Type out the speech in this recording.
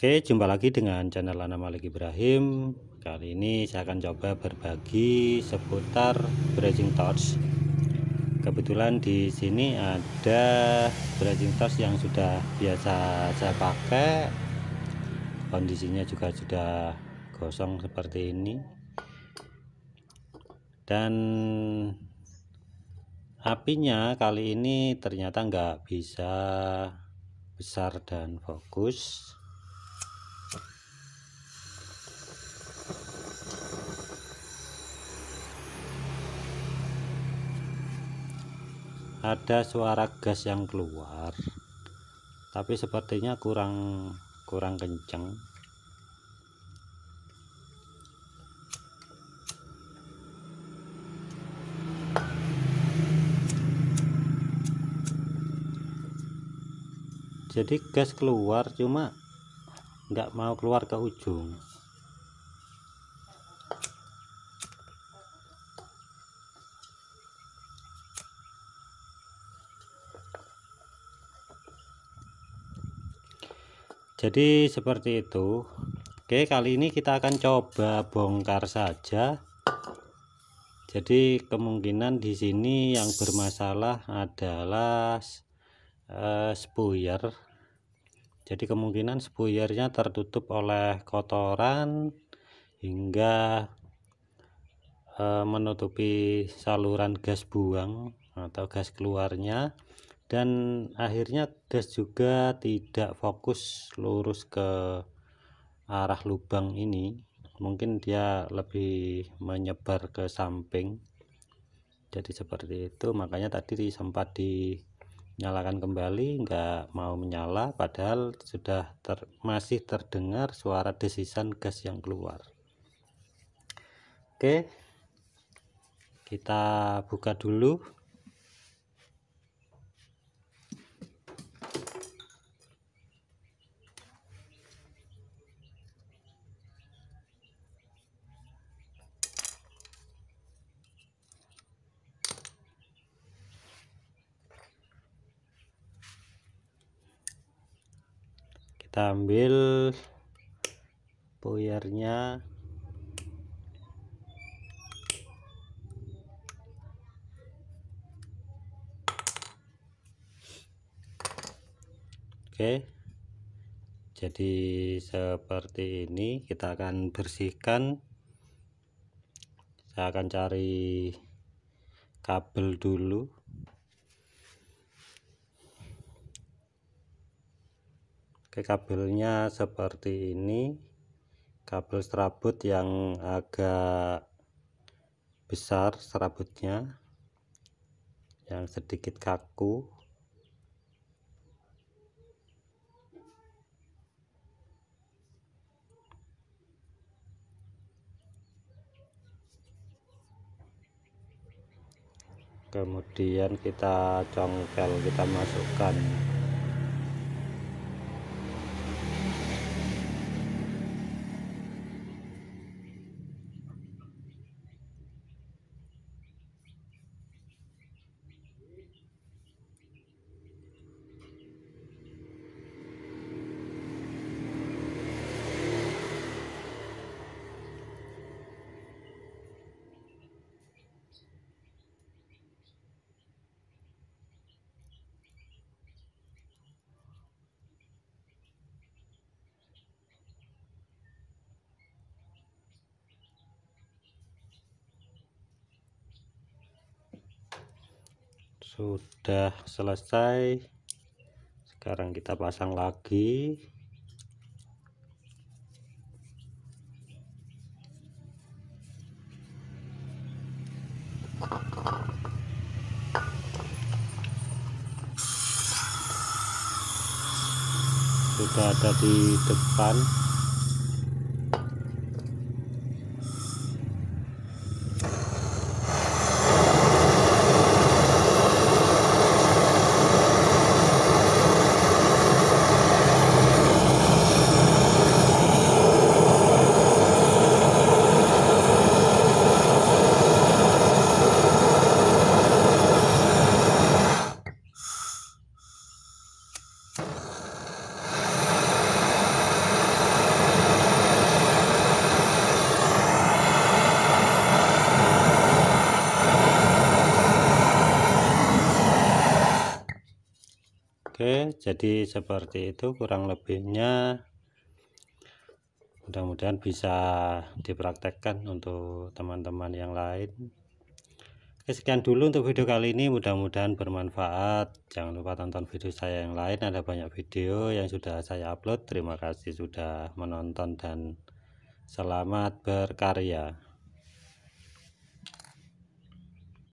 Oke, jumpa lagi dengan channel Lana Malik Ibrahim. Kali ini saya akan coba berbagi seputar bridging torch. Kebetulan di sini ada bridging torch yang sudah biasa saya pakai. Kondisinya juga sudah gosong seperti ini. Dan apinya kali ini ternyata nggak bisa besar dan fokus ada suara gas yang keluar tapi sepertinya kurang kurang kencang jadi gas keluar cuma nggak mau keluar ke ujung jadi seperti itu Oke kali ini kita akan coba bongkar saja jadi kemungkinan di sini yang bermasalah adalah eh, spuyer jadi kemungkinan spuyernya tertutup oleh kotoran hingga eh, menutupi saluran gas buang atau gas keluarnya dan akhirnya gas juga tidak fokus lurus ke arah lubang ini mungkin dia lebih menyebar ke samping jadi seperti itu makanya tadi sempat dinyalakan kembali nggak mau menyala padahal sudah ter, masih terdengar suara desisan gas yang keluar oke kita buka dulu kita ambil boyarnya oke jadi seperti ini kita akan bersihkan saya akan cari kabel dulu Oke kabelnya seperti ini kabel serabut yang agak besar serabutnya yang sedikit kaku kemudian kita congkel kita masukkan sudah selesai sekarang kita pasang lagi sudah ada di depan Oke jadi seperti itu kurang lebihnya mudah-mudahan bisa dipraktekkan untuk teman-teman yang lain Oke, sekian dulu untuk video kali ini mudah-mudahan bermanfaat jangan lupa tonton video saya yang lain ada banyak video yang sudah saya upload terima kasih sudah menonton dan selamat berkarya